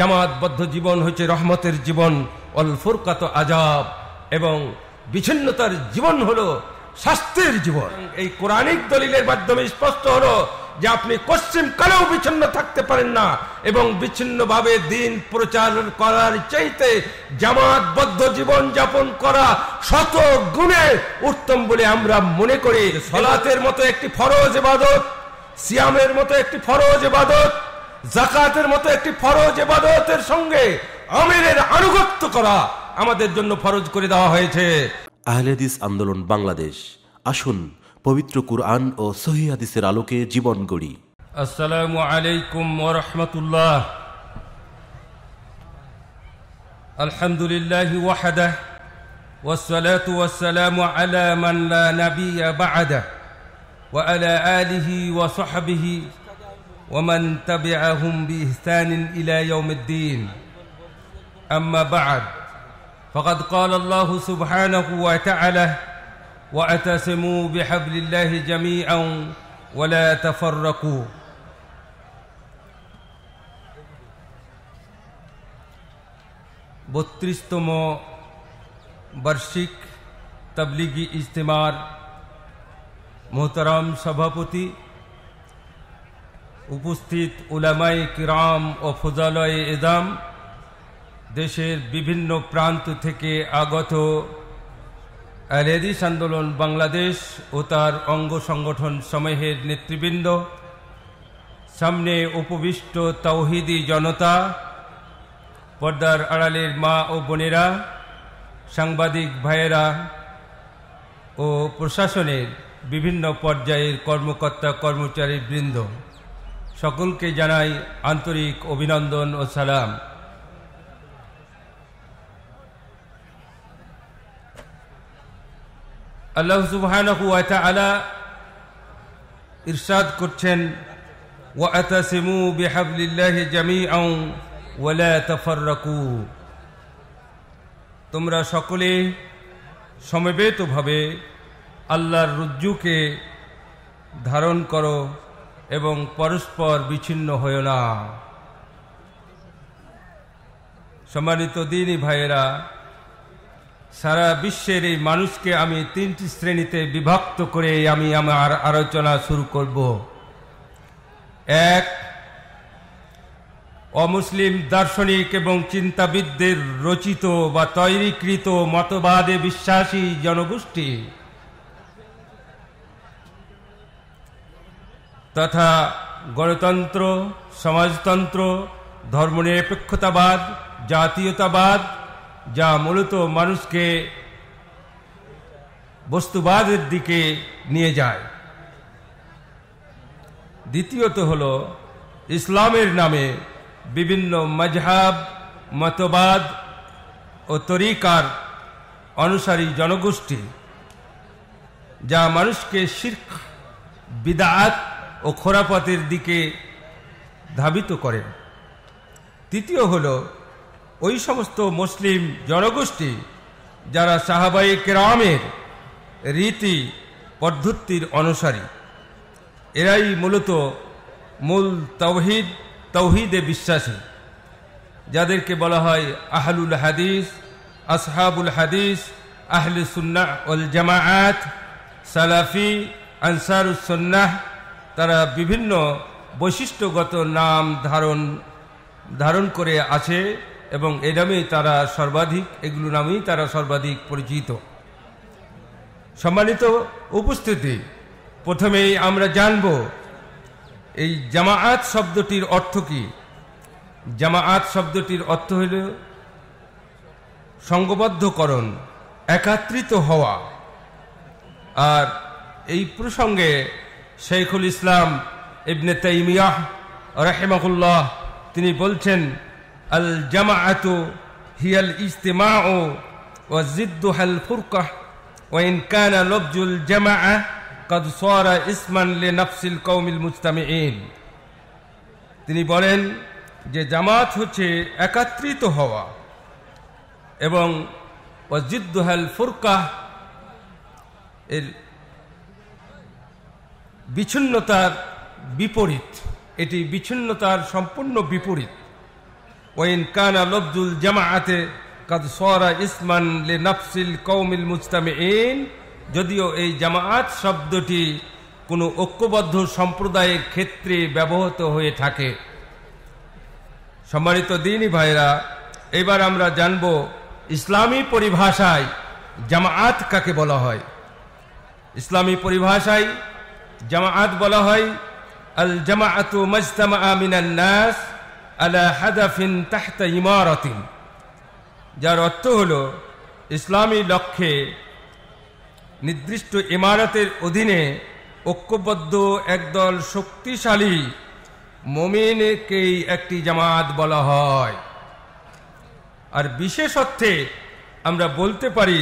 জামাতবদ্ধ জীবন হয়েছে রহমতের জীবন অল ফুরকাত আজাব এবং বিচ্ছিন্নতার জীবন হলো শাস্তির জীবন এই কোরআনিক দলিলের মাধ্যমে স্পষ্ট হলো যে আপনি পশ্চিম কালেও বিচ্ছিন্ন থাকতে পারেন না এবং বিচ্ছিন্নভাবে দিন প্রচার করার চাইতে জামাতবদ্ধ জীবন যাপন করা শত গুণে উত্তম বলে আমরা মনে করি সলাতের মতো একটি ফরজ এবাদত সিয়ামের মতো একটি ফরজ এবাদত জাকাতের মতো একটি ফরজ এবাদতের সঙ্গে আমিরের আনুগত্য করা আমাদের জন্য ফরজ করে দেওয়া হয়েছে আহলেদিস আন্দোলন বাংলাদেশ আসুন পবিত্র কুরআন ও সহি হাদিসের আলোকে জীবন গড়ি আসসালামু আলাইকুম ওয়া রাহমাতুল্লাহ আলহামদুলিল্লাহি ওয়াহদা والصلاة والسلام على من لا نبي بعده وعلى آله وصحبه ومن تبعهم باحسان الى يوم الدين اما بعد فقد قال الله سبحانه وتعالى واعتصموا بحبل الله جميعا ولا تفرقوا বত্রিশতম বার্ষিক তবলিগি ইজতেমার মোহতরাম সভাপতি উপস্থিত উলামাই কিরাম ও ফোজালয় এদাম দেশের বিভিন্ন প্রান্ত থেকে আগত আলেদিস আন্দোলন বাংলাদেশ ও তার অঙ্গ সংগঠন সমূহের নেতৃবৃন্দ সামনে উপবিষ্ট তৌহিদি জনতা পর্দার আড়ালের মা ও বোনেরা সাংবাদিক ভাইয়েরা ও প্রশাসনের বিভিন্ন পর্যায়ের কর্মকর্তা কর্মচারী বৃন্দ সকলকে জানাই আন্তরিক অভিনন্দন ও সালাম আল্লাহ সুবহানাহু ওয়া তাআলা ইরশাদ করছেন ওয়াতাসিমু বিহাবলিল্লাহি জামিআন ওয়া লা তাফাররাকু তোমরা সকলে সমবেতভাবে আল্লাহর রুজ্জুকে ধারণ করো এবং পরস্পর বিচ্ছিন্ন হয়েও না সম্মানিত দিনী ভাইয়েরা সারা বিশ্বের এই মানুষকে আমি তিনটি শ্রেণীতে বিভক্ত করে আমি আমার আলোচনা শুরু করব এক অমুসলিম দার্শনিক এবং চিন্তাবিদদের রচিত বা তৈরিকৃত মতবাদে বিশ্বাসী জনগোষ্ঠী তথা গণতন্ত্র সমাজতন্ত্র ধর্মনিরপেক্ষতাবাদ জাতীয়তাবাদ যা মূলত মানুষকে বস্তুবাদের দিকে নিয়ে যায় দ্বিতীয়ত হল ইসলামের নামে বিভিন্ন মজহাব মতবাদ ও তরিকার অনুসারী জনগোষ্ঠী যা মানুষকে শির্ক বিদাত ও খোরাপথের দিকে ধাবিত করেন তৃতীয় হল ওই সমস্ত মুসলিম জনগোষ্ঠী যারা সাহাবাই কেরামের রীতি পদ্ধতির অনুসারী এরাই মূলত মূল তৌহিদ তৌহিদে বিশ্বাসী যাদেরকে বলা হয় আহলুল হাদিস আসহাবুল হাদিস আহলে সুন্না ওল জামায়াত সালাফি আনসারুসন্নাহ তারা বিভিন্ন বৈশিষ্ট্যগত নাম ধারণ ধারণ করে আছে এবং এ নামেই তারা সর্বাধিক এগুলো নামেই তারা সর্বাধিক পরিচিত সম্মানিত উপস্থিতি প্রথমেই আমরা জানব এই জামায়াত শব্দটির অর্থ কী জামায়াত শব্দটির অর্থ হইল সংঘবদ্ধকরণ একাত্রিত হওয়া আর এই প্রসঙ্গে শেখুল ইসলাম ইবনে তাইমিয়াহ রাহেমাহুল্লাহ তিনি বলছেন আল জামাআত হিয়াল ইজতেমা ও হাল ফুরকাহ ওয়াইন কানা লবজুল জামাআ কদ সরা ইসমান লে নফসিল কৌমিল মুস্তামিন তিনি বলেন যে জামাত হচ্ছে একাত্রিত হওয়া এবং ওয়াজিদ্দুহাল ফুরকাহ এর বিচ্ছিন্নতার বিপরীত এটি বিচ্ছিন্নতার সম্পূর্ণ বিপরীত ওয়েন কানা লব্দুল জামাআতে কাদ সরা ইসমান লে নাফসিল কৌমিল মুস্তামে যদিও এই জামাআত শব্দটি কোনো ঐক্যবদ্ধ সম্প্রদায়ের ক্ষেত্রে ব্যবহৃত হয়ে থাকে সম্মানিত দিনই ভাইরা এবার আমরা জানব ইসলামী পরিভাষায় জামাআত কাকে বলা হয় ইসলামী পরিভাষায় জামাত বলা হয় আল নাস যার অর্থ হলো ইসলামী লক্ষ্যে নির্দিষ্ট ইমারতের অধীনে ঐক্যবদ্ধ একদল শক্তিশালী মমিনকেই একটি জামাত বলা হয় আর বিশেষ অর্থে আমরা বলতে পারি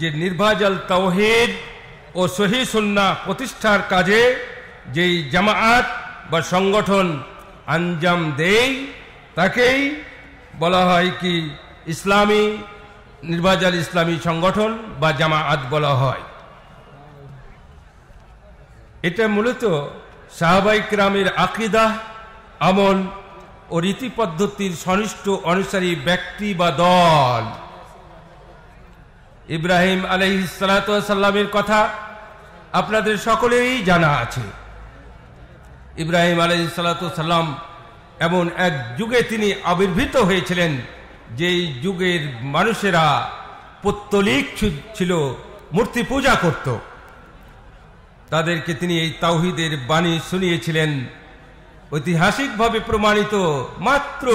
যে নির্ভাজাল তাওহেদ ও সহি সুন্না প্রতিষ্ঠার কাজে যেই জামায়াত বা সংগঠন আঞ্জাম দেই তাকেই বলা হয় কি ইসলামী নির্বাচাল ইসলামী সংগঠন বা জামায়াত বলা হয় এটা মূলত সাহাবাইক রামের আকিদাহ আমল ও রীতি পদ্ধতির সনিষ্ঠ অনুসারী ব্যক্তি বা দল ইব্রাহিম আলহ কথা আপনাদের সকলেরই জানা আছে ইব্রাহিম আলহ সালাতাম এমন এক যুগে তিনি আবির্ভূত হয়েছিলেন যেই যুগের মানুষেরা পত্তলিক ছিল মূর্তি পূজা করত তাদেরকে তিনি এই তাওহিদের বাণী শুনিয়েছিলেন ঐতিহাসিকভাবে প্রমাণিত মাত্র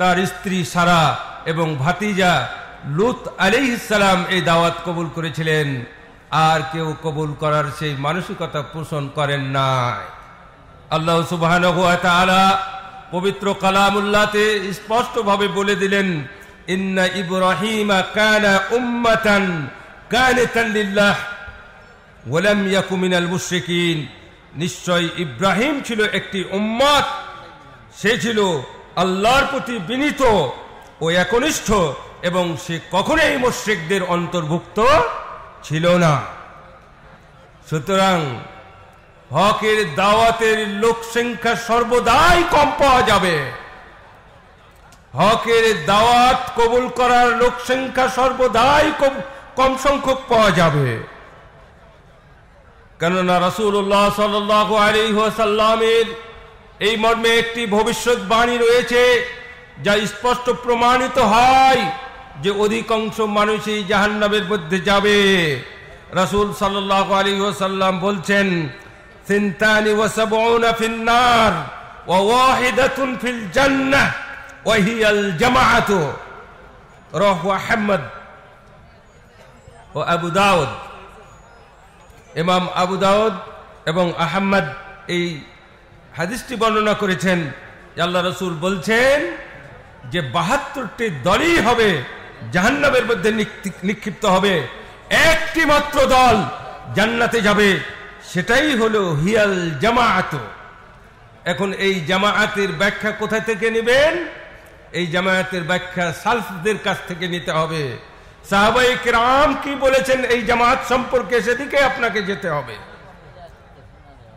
তার স্ত্রী সারা এবং ভাতিজা লুত আলী ইসালাম এই দাওয়াত কবুল করেছিলেন আর কেউ কবুল করার সেই মানসিকতা পোষণ করেন নাই আল্লাহ সুবাহ পবিত্র কালামুল্লাতে স্পষ্টভাবে বলে দিলেন ইন্না ইব্রাহিম কানা উম্মাতান কানেতান লিল্লাহ ওলাম ইয়াকুমিনাল মুশরিকিন নিশ্চয় ইব্রাহিম ছিল একটি উম্মত সে ছিল আল্লাহর প্রতি বিনীত ও একনিষ্ঠ এবং সে কখনোই মোশ্রিকদের অন্তর্ভুক্ত ছিল না সুতরাং হকের দাওয়াতের লোক সংখ্যা সর্বদাই কম পাওয়া যাবে হকের দাওয়াত কবুল করার লোক সংখ্যা সর্বদাই কম সংখ্যক পাওয়া যাবে কেননা রসুল্লাহ সাল্লাহ আলিহাসাল্লামের এই মর্মে একটি বাণী রয়েছে যা স্পষ্ট প্রমাণিত হয় যে অধিকাংশ মানুষই জাহান্নামের মধ্যে যাবে রাসুল সাল্লাহ আলী ওসাল্লাম বলছেন ফিল জান্নাহ ও আবু দাউদ আবু দাউদ এবং আহম্মদ এই হাদিসটি বর্ণনা করেছেন আল্লাহ রসুল বলছেন যে বাহাত্তরটি দলই হবে জাহান্নাবের মধ্যে নিক্ষিপ্ত হবে একটি মাত্র দল জান্নাতে যাবে সেটাই হলো হিয়াল জামাআত এখন এই জামাআতের ব্যাখ্যা কোথা থেকে নেবেন এই জামায়াতের ব্যাখ্যা সালফদের কাছ থেকে নিতে হবে সাহাবাই রাম কি বলেছেন এই জামাত সম্পর্কে সেদিকে আপনাকে যেতে হবে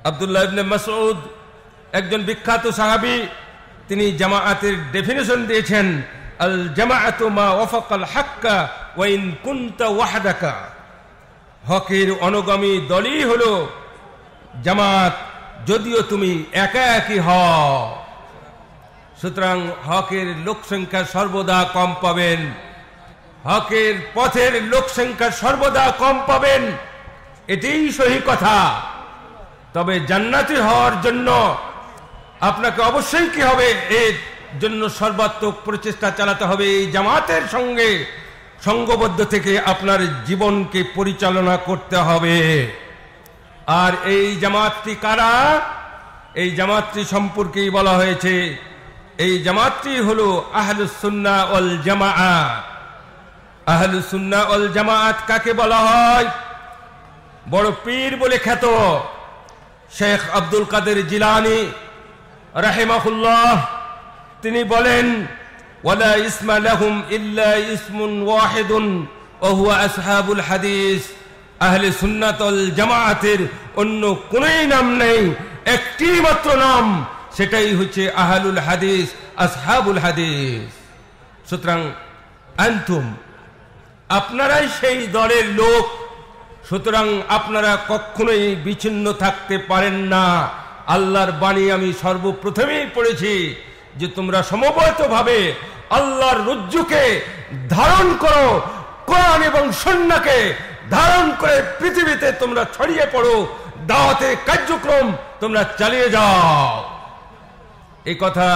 আবদুল্লাহ ইবনে মাসউদ একজন বিখ্যাত সাহাবি তিনি জামায়াতের ডেফিনেশন দিয়েছেন হাক্কা হকের অনুগামী দলই হল জামাত যদিও তুমি একা একই হও সুতরাং হকের লোক সংখ্যা সর্বদা কম পাবেন হকের পথের লোক সংখ্যা সর্বদা কম পাবেন এটাই সহি কথা তবে জান্নাতি হওয়ার জন্য আপনাকে অবশ্যই কি হবে এর জন্য সর্বাত্মক প্রচেষ্টা চালাতে হবে এই জামাতের সঙ্গে সঙ্গবদ্ধ থেকে আপনার জীবনকে পরিচালনা করতে হবে আর এই জামাতটি কারা এই জামাতটি সম্পর্কেই বলা হয়েছে এই জামাতটি হল আহলুসুন্না অল জামাআত আহলুসুন্না অল জামাত কাকে বলা হয় বড় পীর বলে খ্যাত শেখ আব্দুল কাদের জিলানি রাহেমাহুল্লাহ তিনি বলেন ওয়ালা ইসমা লাহুম ইল্লা ইসমুন ওয়াহিদুন ওহুয়া আসহাবুল হাদিস আহলে সুন্নাতল জামায়াতের অন্য কোনোই নাম নেই একটি মাত্র নাম সেটাই হচ্ছে আহলুল হাদিস আসহাবুল হাদিস সুতরাং আনতুম আপনারাই সেই দলের লোক সুতরাং আপনারা কখনোই বিচ্ছিন্ন থাকতে পারেন না আল্লাহর বাণী আমি সর্বপ্রথমেই পড়েছি যে তোমরা ভাবে আল্লাহর রজ্জুকে ধারণ করো কোরআন এবং সন্নাকে ধারণ করে পৃথিবীতে তোমরা ছড়িয়ে পড়ো দাওয়াতের কার্যক্রম তোমরা চালিয়ে যাও এই কথা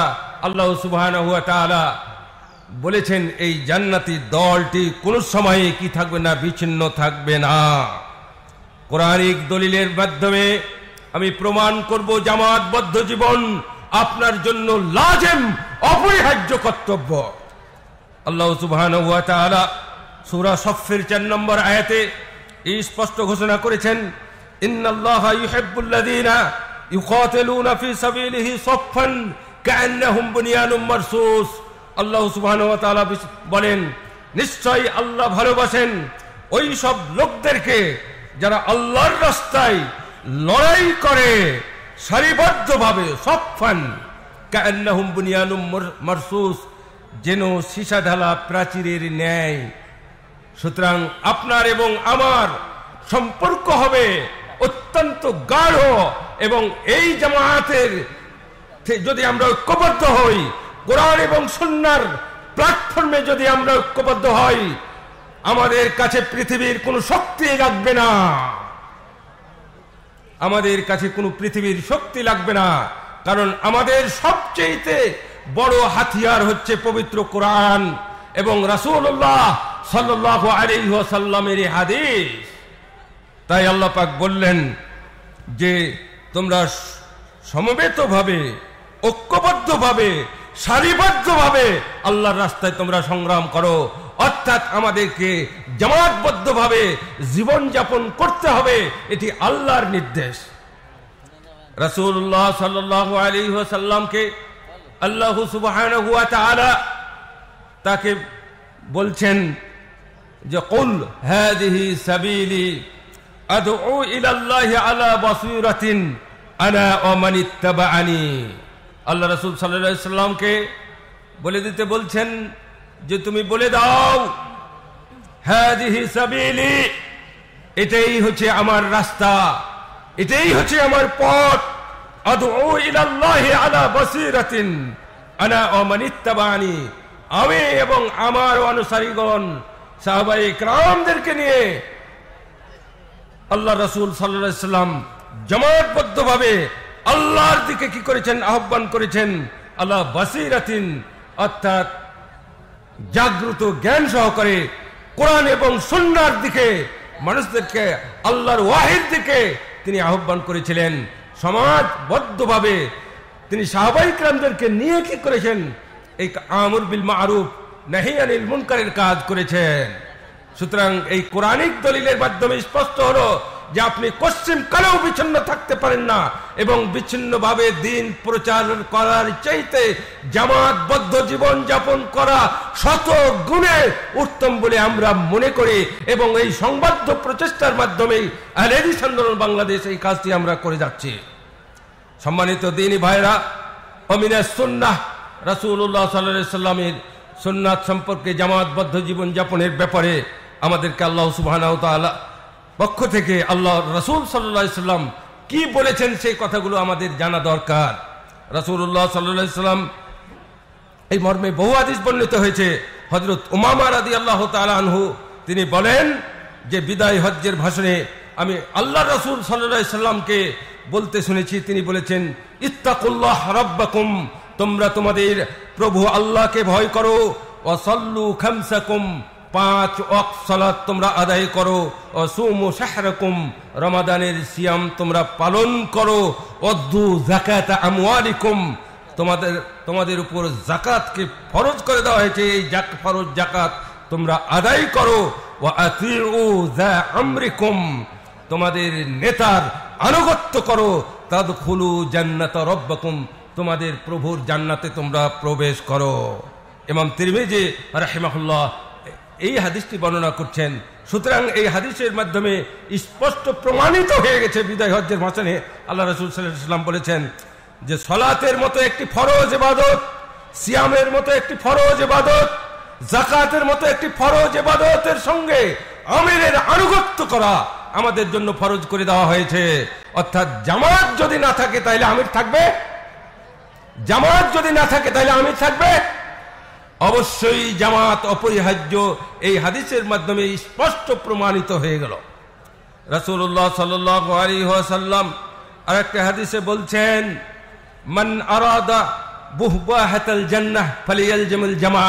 আল্লাহ সুবাহ বলেছেন এই জান্নাতি দলটি কোন সময়ে কি থাকবে না বিচ্ছিন্ন থাকবে না কোরআনিক দলিলের মাধ্যমে আমি প্রমাণ করব জামাতবদ্ধ জীবন আপনার জন্য লাজেম অপরিহার্য কর্তব্য আল্লাহ সুবহান সুরা সফের চার নম্বর আয়াতে এই স্পষ্ট ঘোষণা করেছেন আল্লাহ ওয়া বলেন নিশ্চয়ই আল্লাহ ভালোবাসেন ওই সব লোকদেরকে যারা আল্লাহর রাস্তায় লড়াই করে সারিবদ্ধভাবে সফান কান্নাহুম বুনিয়ানুম মারসুস যেন সীসা ঢালা প্রাচীরের ন্যায় সুতরাং আপনার এবং আমার সম্পর্ক হবে অত্যন্ত গাঢ় এবং এই জামায়াতের যদি আমরা ঐক্যবদ্ধ হই কোরআন এবং সন্ন্যার প্ল্যাটফর্মে যদি আমরা ঐক্যবদ্ধ হই আমাদের কাছে পৃথিবীর কোনো শক্তি রাখবে না আমাদের কাছে কোনো পৃথিবীর শক্তি লাগবে না কারণ আমাদের সবচেয়েতে বড় হাতিয়ার হচ্ছে পবিত্র কোরআন এবং রাসুল্লাহ সাল্লাহ হাদিস তাই আল্লাহ পাক বললেন যে তোমরা সমবেতভাবে ঐক্যবদ্ধভাবে সারিবদ্ধভাবে আল্লাহর রাস্তায় তোমরা সংগ্রাম করো অর্থাৎ আমাদেরকে জামাতবদ্ধভাবে জীবনযাপন করতে হবে এটি আল্লাহর নির্দেশ রসুল্লাহ সাল্লাহ সাল্লামকে আল্লাহ সুবাহান হুয়া তাকে বলছেন যে কুল হ্যাদিহি সাবিলি আনা আল্লাহ রসুল সাল্লামকে বলে দিতে বলছেন যে তুমি বলে দাও হ্যাঁ এটাই হচ্ছে আমার রাস্তা এটাই হচ্ছে আমার পথ আমি এবং আমার অনুসারীগণ নিয়ে আল্লাহ রসুল আল্লাহর দিকে কি করেছেন আহ্বান করেছেন আল্লাহ বাসিরাতিন অর্থাৎ জাগ্রত জ্ঞান সহকারে কোরআন এবং সন্ন্যার দিকে মানুষদেরকে আল্লাহর ওয়াহির দিকে তিনি আহ্বান করেছিলেন সমাজবদ্ধভাবে তিনি সাহবাইকরামদেরকে নিয়ে কি করেছেন এই আমর বিল মারুফ নাহি আনিল মুনকারের কাজ করেছেন সুতরাং এই কোরআনিক দলিলের মাধ্যমে স্পষ্ট হলো যে আপনি পশ্চিম কালেও বিচ্ছিন্ন থাকতে পারেন না এবং বিচ্ছিন্নভাবে দিন প্রচার করার চাইতে জামাতবদ্ধ জীবন যাপন করা শত গুণে উত্তম বলে আমরা মনে করি এবং এই সংবাদ্য প্রচেষ্টার মাধ্যমেই আলেডিস আন্দোলন বাংলাদেশ এই কাজটি আমরা করে যাচ্ছি সম্মানিত দিনী ভাইরা অমিনা সুন্নাহ রাসুল্লাহ উল্লাহ সাল্লামের সুন্নাত সম্পর্কে জামাতবদ্ধ জীবন যাপনের ব্যাপারে আমাদেরকে আল্লাহ সুবাহ পক্ষ থেকে আল্লাহ রসুল সাল্লাম কি বলেছেন সেই কথাগুলো আমাদের জানা দরকার রসুল্লাহ সাল্লাম এই মর্মে বহু আদিস বর্ণিত হয়েছে হজরত উমামা রাদি আল্লাহ তালাহু তিনি বলেন যে বিদায় হজ্জের ভাষণে আমি আল্লাহ রসুল সাল্লা বলতে শুনেছি তিনি বলেছেন ইত্তাকুল্লাহ রব্বাকুম তোমরা তোমাদের প্রভু আল্লাহকে ভয় করো অসল্লু খামসাকুম পাঁচ অক তোমরা আদায় করো অসুমু শাহরকুম রমাদানের সিয়াম তোমরা পালন করো অদ্দু জাকাত আমুয়ারিকুম তোমাদের তোমাদের উপর জাকাতকে ফরজ করে দেওয়া হয়েছে এই জাক ফরজ জাকাত তোমরা আদায় করো ও আমরিকুম তোমাদের নেতার আনুগত্য করো তাদ খুলু জান্নাত রব্বাকুম তোমাদের প্রভুর জান্নাতে তোমরা প্রবেশ করো ইমাম তিরমিজি রাহিমাহুল্লাহ এই হাদিসটি বর্ণনা করছেন সুতরাং এই হাদিসের মাধ্যমে স্পষ্ট প্রমাণিত হয়ে গেছে বিদায় হজ্জের ভাষণে আল্লাহ রসুল সাল্লাম বলেছেন যে সলাতের মতো একটি ফরজ এবাদত সিয়ামের মতো একটি ফরজ এবাদত জাকাতের মতো একটি ফরজ এবাদতের সঙ্গে আমিরের আনুগত্য করা আমাদের জন্য ফরজ করে দেওয়া হয়েছে অর্থাৎ জামাত যদি না থাকে তাহলে আমির থাকবে জামাত যদি না থাকে তাহলে আমির থাকবে অবশ্যই জামাত অপরিহার্য এই হাদিসের মাধ্যমে স্পষ্ট প্রমাণিত হয়ে গেল রসুল্লাহ সাল্লাহ সাল্লাম আর একটা হাদিসে বলছেন মন আরাদা বুহবাহাতাল জান্নাহ ফালিয়াল জামাল জামা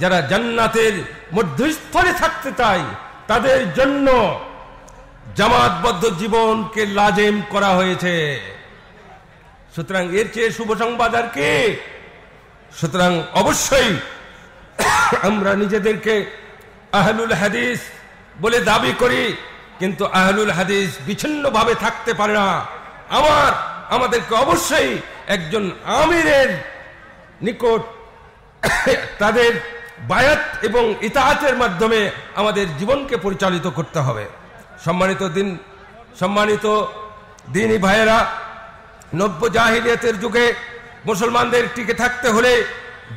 যারা জান্নাতের মধ্যস্থলে থাকতে চায় তাদের জন্য জামাতবদ্ধ জীবনকে লাজেম করা হয়েছে সুতরাং এর চেয়ে শুভ সংবাদ আর কি সুতরাং অবশ্যই আমরা নিজেদেরকে আহলুল হাদিস বলে দাবি করি কিন্তু আহলুল হাদিস বিচ্ছিন্নভাবে থাকতে পারে না আমার আমাদেরকে অবশ্যই একজন আমিরের নিকট তাদের বায়াত এবং ইতাহাতের মাধ্যমে আমাদের জীবনকে পরিচালিত করতে হবে সম্মানিত দিন সম্মানিত দিনী ভাইয়েরা নব্য জাহিলিয়াতের যুগে মুসলমানদের টিকে থাকতে হলে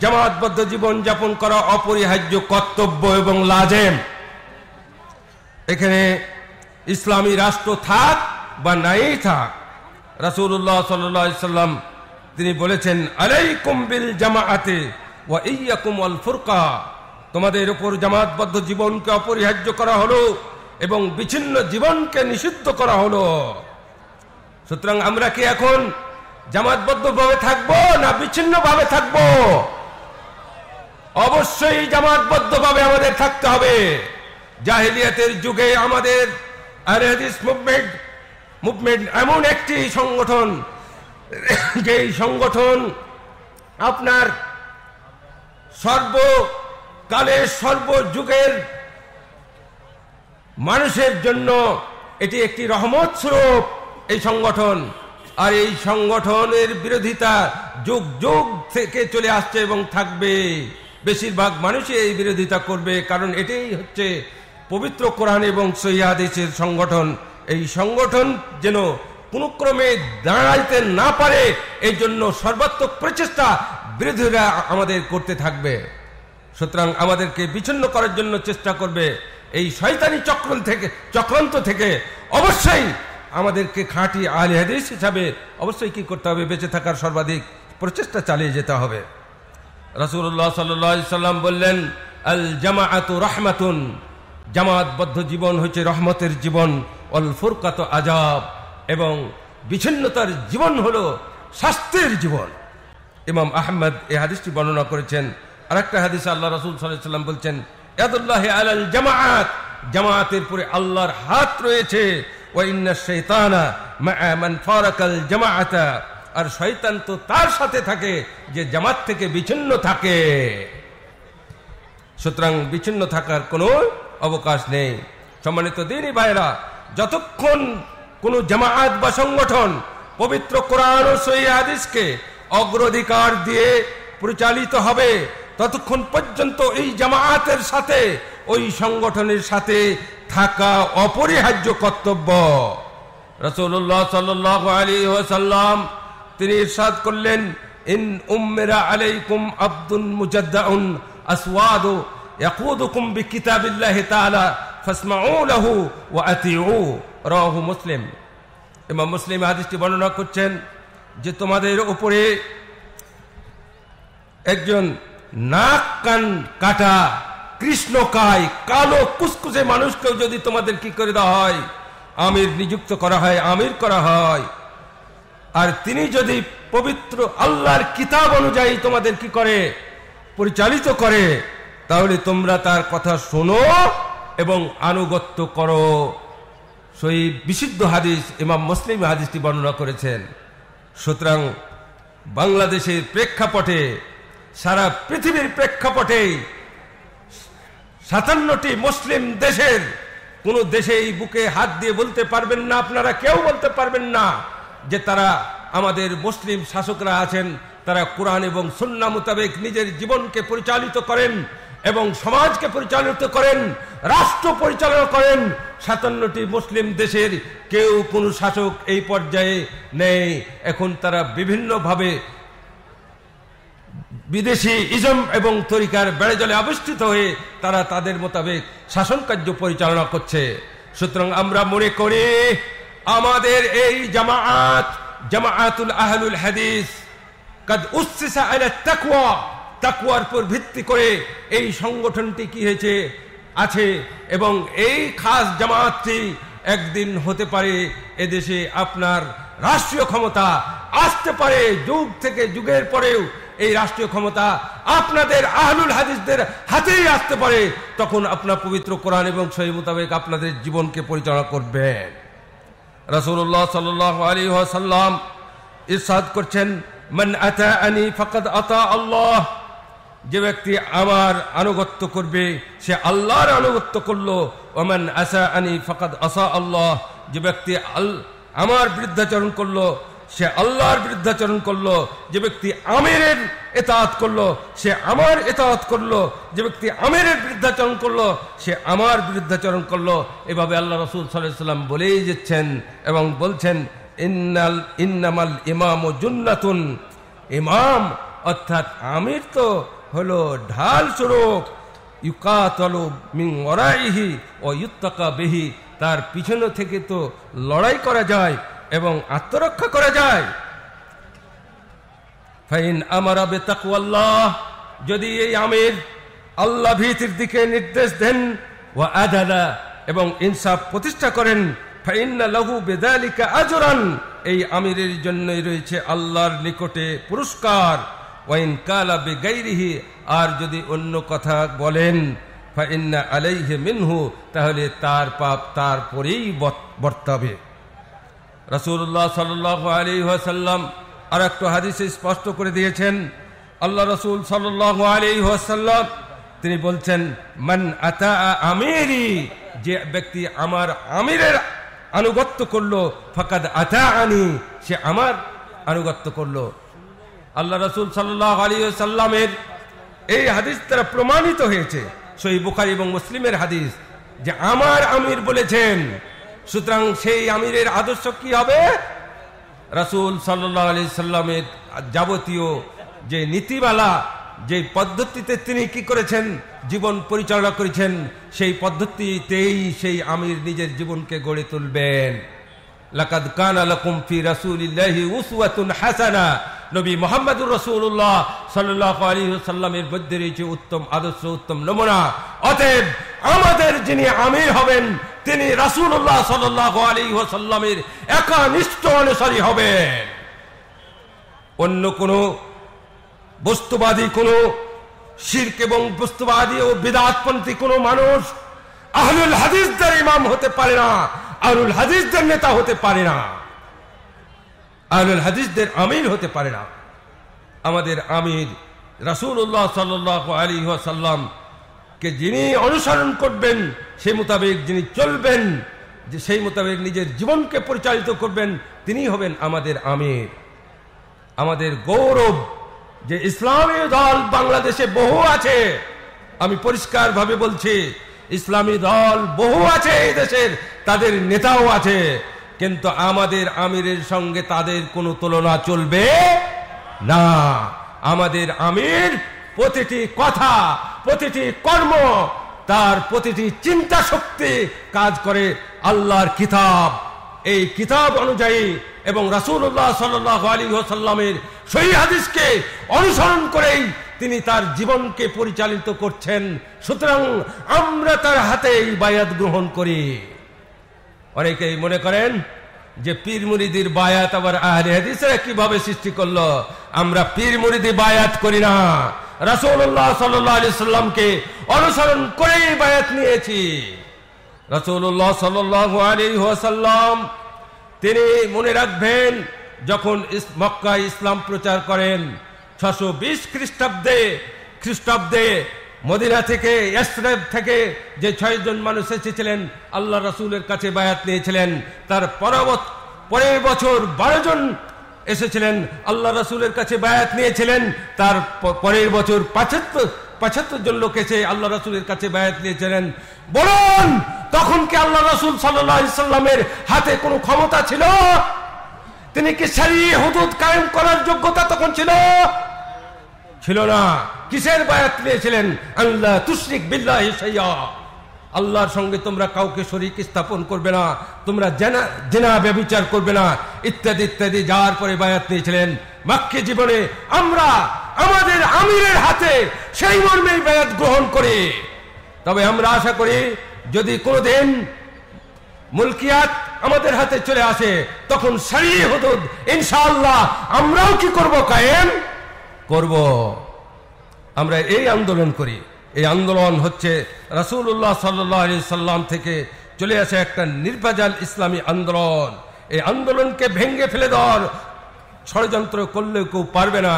জামাতবদ্ধ জীবন যাপন করা অপরিহার্য কর্তব্য এবং লাজেম এখানে ইসলামী রাষ্ট্র থাক বা নাই থাক রাসুল্লাহ সাল্লাম তিনি বলেছেন আলাই কুম্বিল জামাআতে ও ইয়াকুম ফুরকা তোমাদের উপর জামাতবদ্ধ জীবনকে অপরিহার্য করা হলো এবং বিচ্ছিন্ন জীবনকে নিষিদ্ধ করা হলো সুতরাং আমরা কি এখন জামাতবদ্ধ ভাবে থাকবো না বিচ্ছিন্ন ভাবে থাকবো অবশ্যই জামাতবদ্ধ ভাবে আমাদের থাকতে হবে জাহিলিয়াতের যুগে আমাদের মুভমেন্ট এমন একটি সংগঠন যেই সংগঠন আপনার সর্বকালের সর্বযুগের মানুষের জন্য এটি একটি রহমত স্বরূপ এই সংগঠন আর এই সংগঠনের বিরোধিতা যুগ যুগ থেকে চলে আসছে এবং থাকবে বেশিরভাগ মানুষই এই বিরোধিতা করবে কারণ এটাই হচ্ছে পবিত্র কোরআন এবং সৈয়াদেশের সংগঠন এই সংগঠন যেন কোনক্রমে ক্রমে দাঁড়াইতে না পারে এই জন্য সর্বাত্মক প্রচেষ্টা বিরোধীরা আমাদের করতে থাকবে সুতরাং আমাদেরকে বিচ্ছিন্ন করার জন্য চেষ্টা করবে এই শয়তানি চক্র থেকে চক্রান্ত থেকে অবশ্যই আমাদেরকে খাঁটি আলে হাদিস হিসাবে অবশ্যই কি করতে হবে বেঁচে থাকার সর্বাধিক প্রচেষ্টা চালিয়ে যেতে হবে রসুল্লাহ সাল্লাম বললেন আল জামাত রহমাতুন জামাতবদ্ধ জীবন হচ্ছে রহমতের জীবন অল ফুরকাত আজাব এবং বিচ্ছিন্নতার জীবন হল শাস্তির জীবন ইমাম আহমদ এই হাদিসটি বর্ণনা করেছেন আর একটা হাদিস আল্লাহ রসুল সাল্লাম বলছেন আল আল জামায়াত জামায়াতের পরে আল্লাহর হাত রয়েছে وإن الشيطان مع من فارق الجماعة আর শয়তান তো তার সাথে থাকে যে জামাত থেকে বিচ্ছিন্ন থাকে সুতরাং বিচ্ছিন্ন থাকার কোনো অবকাশ নেই সম্মানিত দিনই ভাইরা যতক্ষণ কোনো জামায়াত বা সংগঠন পবিত্র কোরআন ও সই হাদিসকে অগ্রাধিকার দিয়ে পরিচালিত হবে ততক্ষণ পর্যন্ত এই জামায়াতের সাথে ওই সংগঠনের সাথে থাকা অপরিহার্য কর্তব্য রসুল্লাহ সাল্লাহ আলী ওসাল্লাম তিনি ইরশাদ করলেন ইন উম্মেরা আলাইকুম আব্দুল মুজাদ্দাউন আসওয়াদ ইয়াকুদুকুম বিকিতাবিল্লাহ তাআলা ফাসমাউ লাহু ওয়া আতিউ রাহু মুসলিম ইমাম মুসলিম হাদিসটি বর্ণনা করছেন যে তোমাদের উপরে একজন নাক কান কাটা কৃষ্ণকায় কালো কুসকুসে মানুষকেও যদি তোমাদের কি করে দেওয়া হয় আমির নিযুক্ত করা হয় আমির করা হয় আর তিনি যদি পবিত্র আল্লাহর কিতাব অনুযায়ী তোমাদের কি করে পরিচালিত করে তাহলে তোমরা তার কথা শোনো এবং আনুগত্য করো সেই বিশুদ্ধ হাদিস ইমাম মুসলিম হাদিসটি বর্ণনা করেছেন সুতরাং বাংলাদেশের প্রেক্ষাপটে সারা পৃথিবীর প্রেক্ষাপটেই সাতান্নটি মুসলিম দেশের কোনো দেশে এই বুকে হাত দিয়ে বলতে পারবেন না আপনারা কেউ বলতে পারবেন না যে তারা আমাদের মুসলিম শাসকরা আছেন তারা কোরআন এবং সন্না মোতাবেক নিজের জীবনকে পরিচালিত করেন এবং সমাজকে পরিচালিত করেন রাষ্ট্র পরিচালনা করেন সাতান্নটি মুসলিম দেশের কেউ কোনো শাসক এই পর্যায়ে নেই এখন তারা বিভিন্নভাবে বিদেশি ইজম এবং তরিকার বেড়ে জলে আবিষ্ঠিত হয়ে তারা তাদের মোতাবেক শাসন কার্য পরিচালনা করছে সুতরাং আমরা মনে করি আমাদের এই জামাআত জামাআতুল আহলুল হাদিস কাদ উসিসা আলা তাকওয়া তাকওয়ার উপর ভিত্তি করে এই সংগঠনটি কি হয়েছে আছে এবং এই খাস জামায়াতটি একদিন হতে পারে এদেশে আপনার রাষ্ট্রীয় ক্ষমতা আসতে পারে যুগ থেকে যুগের পরেও এই রাষ্ট্রীয় ক্ষমতা আপনাদের আহলুল হাদিসদের হাতেই আসতে পারে তখন আপনার পবিত্র কোরআন এবং সহি মোতাবেক আপনাদের জীবনকে পরিচালনা করবেন রসুল্লাহ সাল আলী সাল্লাম ইসাদ করছেন মান আতা আনি ফকত আতা আল্লাহ যে ব্যক্তি আমার আনুগত্য করবে সে আল্লাহর আনুগত্য করলো ওমান আসা আনি ফকাত আসা আল্লাহ যে ব্যক্তি আল আমার বৃদ্ধাচরণ করলো সে আল্লাহর বিরুদ্ধাচরণ করলো যে ব্যক্তি আমিরের এতাত করলো সে আমার এতাত করলো যে ব্যক্তি আমিরের বিরুদ্ধাচরণ করলো সে আমার বিরুদ্ধাচরণ করলো এভাবে আল্লাহ রসুল সাল্লাম বলেই যাচ্ছেন এবং বলছেন ইন্নাল ইন্নামাল ইমাম জুন্নাতুন ইমাম অর্থাৎ আমির তো হলো ঢাল স্বরূপ ইউকাতলু মিং ও ইউত্তাকা বেহি তার পিছনে থেকে তো লড়াই করা যায় এবং আত্মরক্ষা করা যায় ফাইন আমারা বেতাকুয়াল্লাহ যদি এই আমির আল্লাহ ভীতির দিকে নির্দেশ দেন ও আদালা এবং ইনসাফ প্রতিষ্ঠা করেন ফাইন্না লহু বেদালিকা আজরান এই আমিরের জন্যই রয়েছে আল্লাহর নিকটে পুরস্কার ওয়াইন কালা বেগাইরিহি আর যদি অন্য কথা বলেন ফাইন্না আলাইহে মিনহু তাহলে তার পাপ তারপরেই বর্তাবে রসুল্লাহ সাল্লাহ আলী ওয়াসাল্লাম আর একটু হাদিসে স্পষ্ট করে দিয়েছেন আল্লাহ রসুল সাল্লাহ আলী ওয়াসাল্লাম তিনি বলছেন মান আতা আমিরি যে ব্যক্তি আমার আমিরের আনুগত্য করলো ফকাদ আতা আনি সে আমার আনুগত্য করলো আল্লাহ রসুল সাল্লাহ আলী সাল্লামের এই হাদিস তারা প্রমাণিত হয়েছে সই বুখারি এবং মুসলিমের হাদিস যে আমার আমির বলেছেন সুতরাং সেই আমিরের আদর্শ কি হবে রাসুল সাল্লা আলি সাল্লামের যাবতীয় যে নীতিমালা যে পদ্ধতিতে তিনি কি করেছেন জীবন পরিচালনা করেছেন সেই পদ্ধতিতেই সেই আমির নিজের জীবনকে গড়ে তুলবেন লাকাদ কান আলকুমফি রাসুল হাসানা নবী মোহাম্মদুর রসুল্লাহ সাল্লাহ আলী সাল্লামের বৈদ্যের রয়েছে উত্তম আদর্শ উত্তম নমুনা অতএব আমাদের যিনি আমির হবেন তিনি রাসুল্লাহ সাল্লাহ আলী সাল্লামের একানিষ্ঠ অনুসারী হবেন অন্য কোনো বস্তুবাদী কোন শির্ক এবং বস্তুবাদী ও বিদাতপন্থী কোনো মানুষ আহলুল হাদিসদের ইমাম হতে পারে না আহুল হাদিসদের নেতা হতে পারে না আহলুল হাদিসদের আমির হতে পারে না আমাদের আমির রাসুল্লাহ সাল্লাহ আলী কে যিনি অনুসরণ করবেন সেই মোতাবেক যিনি চলবেন যে সেই মোতাবেক নিজের জীবনকে পরিচালিত করবেন তিনি হবেন আমাদের আমির আমাদের গৌরব যে ইসলামী দল বাংলাদেশে বহু আছে আমি পরিষ্কারভাবে বলছি ইসলামী দল বহু আছে এই দেশের তাদের নেতাও আছে কিন্তু আমাদের আমিরের সঙ্গে তাদের কোনো তুলনা চলবে না আমাদের আমির প্রতিটি কথা প্রতিটি কর্ম তার প্রতিটি চিন্তা শক্তি কাজ করে আল্লাহর কিতাব এই কিতাব অনুযায়ী এবং রাসুল্লাহ সাল্লাহ সাল্লামের সই হাদিসকে অনুসরণ করেই তিনি তার জীবনকে পরিচালিত করছেন সুতরাং আমরা তার হাতেই বায়াত গ্রহণ করি অনেকেই মনে করেন যে পীর মুরিদির বায়াত আবার আহলে হাদিসরা কিভাবে সৃষ্টি করলো আমরা পীর মুরিদি বায়াত করি না রাসৌল্লাহ সাল্লামকে অনুসরণ করেই বায়াত নিয়েছি রাসৌল্লাহ সাল্লাহ আলিহাসাল্লাম তিনি মনে রাখবেন যখন মক্কা ইসলাম প্রচার করেন ছশো বিশ খ্রিস্টাব্দে খ্রিস্টাব্দে মদিনা থেকে ইয়াসরেব থেকে যে ছয়জন মানুষ এসেছিলেন আল্লাহ রাসুলের কাছে বায়াত নিয়েছিলেন তার পরবর্ত পরের বছর বারো জন এসেছিলেন আল্লাহ রাসুলের কাছে বায়াত নিয়েছিলেন তার পরের বছর পাঁচাত্তর পঁচাত্তর জন লোক এসে আল্লাহ রাসুলের কাছে বায়াত নিয়েছিলেন বলুন তখন কি আল্লাহ রাসুল সাল্লামের হাতে কোনো ক্ষমতা ছিল তিনি কি সারিয়ে হুদুদ কায়েম করার যোগ্যতা তখন ছিল ছিল না কিসের বায়াত নিয়েছিলেন আল্লাহ তুশ্রিক বিল্লাহ সাইয়া আল্লাহর সঙ্গে তোমরা কাউকে শরিক স্থাপন করবে না তোমরা জেনা ব্যবচার করবে না ইত্যাদি ইত্যাদি যাওয়ার পরে বায়াত নিয়েছিলেন বাক্যে জীবনে আমরা আমাদের আমিরের হাতে সেই মর্মেই বায়াত গ্রহণ করি তবে আমরা আশা করি যদি কোনোদিন মুলকিয়াত আমাদের হাতে চলে আসে তখন সারিয়ে হতুদ ইনশাল্লাহ আমরাও কি করবো কায়েম করবো আমরা এই আন্দোলন করি এই আন্দোলন হচ্ছে রাসুল্লাহ সাল্লাহ সাল্লাম থেকে চলে আসে একটা নির্বাজাল ইসলামী আন্দোলন এই আন্দোলনকে ভেঙ্গে ফেলে দেওয়ার ষড়যন্ত্র করলেও কেউ পারবে না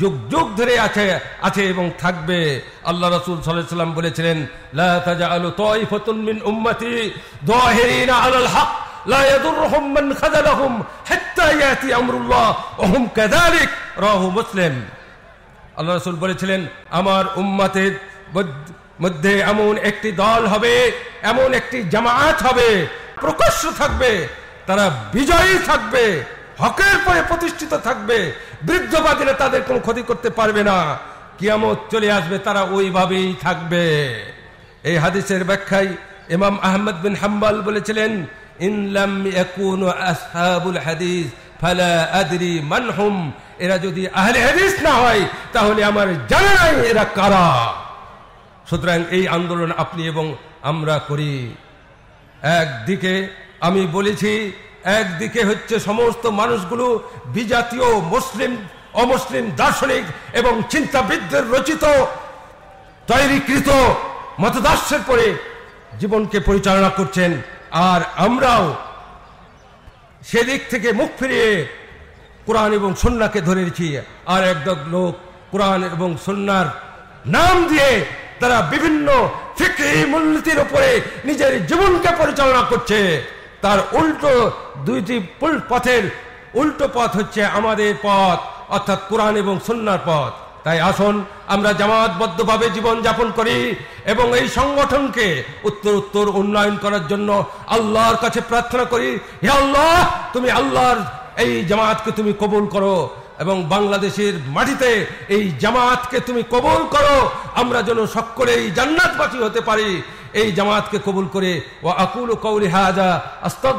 যুগ যুগ ধরে আছে আছে এবং থাকবে আল্লাহ রসুল সাল্লাম বলেছিলেন মুসলিম আল্লাহ রসুল বলেছিলেন আমার উম্মাতের মধ্যে এমন একটি দল হবে এমন একটি জামায়াত হবে প্রকাশ্য থাকবে তারা বিজয়ী থাকবে হকের পরে প্রতিষ্ঠিত থাকবে বৃদ্ধবাদীরা তাদের কোনো ক্ষতি করতে পারবে না কিয়ামত চলে আসবে তারা ওইভাবেই থাকবে এই হাদিসের ব্যাখ্যায় ইমাম আহমদ বিন হাম্বাল বলেছিলেন ইনলাম ইয়াকুনু আসহাবুল হাদিস ফালা আদরি মানহুম এরা যদি আহলে হাদিস না হয় তাহলে আমার জানা নাই এরা কারা সুতরাং এই আন্দোলন আপনি এবং আমরা করি একদিকে আমি বলেছি একদিকে হচ্ছে সমস্ত মানুষগুলো বিজাতীয় মুসলিম অমুসলিম দার্শনিক এবং চিন্তাবিদদের রচিত তৈরিকৃত মতদাস্যের পরে জীবনকে পরিচালনা করছেন আর আমরাও সেদিক থেকে মুখ ফিরিয়ে কোরআন এবং সন্নাকে ধরে রেখে আর একদল লোক কোরআন এবং সন্ন্যার নাম দিয়ে তারা বিভিন্ন মূলনীতির উপরে নিজের জীবনকে পরিচালনা করছে তার উল্টো দুইটি পথের উল্টো পথ হচ্ছে আমাদের পথ অর্থাৎ কোরআন এবং সন্ন্যার পথ তাই আসুন আমরা জামাতবদ্ধভাবে জীবনযাপন করি এবং এই সংগঠনকে উত্তর উত্তর উন্নয়ন করার জন্য আল্লাহর কাছে প্রার্থনা করি হে আল্লাহ তুমি আল্লাহর এই জামাতকে তুমি কবুল করো এবং বাংলাদেশের মাটিতে এই জামাতকে তুমি কবুল করো আমরা যেন সকলেই জান্নাতবাসী হতে পারি এই জামাতকে কবুল করে ও আকুল কৌলি হাজা আস্তক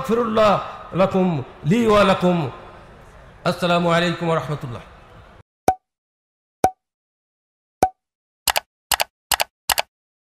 লকুম লি ওয়া আসসালামু আলাইকুম রহমতুল্লাহ